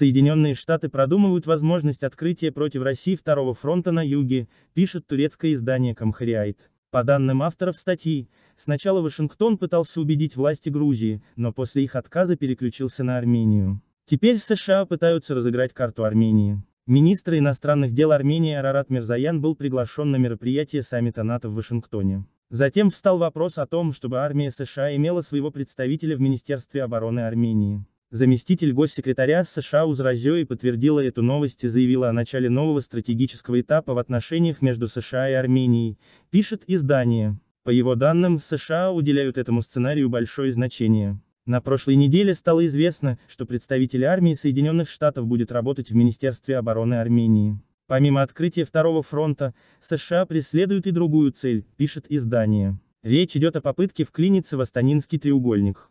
Соединенные Штаты продумывают возможность открытия против России второго фронта на юге, пишет турецкое издание Камхариайт. По данным авторов статьи, сначала Вашингтон пытался убедить власти Грузии, но после их отказа переключился на Армению. Теперь США пытаются разыграть карту Армении. Министр иностранных дел Армении Арарат Мирзаян был приглашен на мероприятие саммита НАТО в Вашингтоне. Затем встал вопрос о том, чтобы армия США имела своего представителя в Министерстве обороны Армении. Заместитель госсекретаря США и подтвердила эту новость и заявила о начале нового стратегического этапа в отношениях между США и Арменией, пишет издание. По его данным, США уделяют этому сценарию большое значение. На прошлой неделе стало известно, что представитель армии Соединенных Штатов будет работать в Министерстве обороны Армении. Помимо открытия Второго фронта, США преследуют и другую цель, пишет издание. Речь идет о попытке вклиниться в Астанинский треугольник.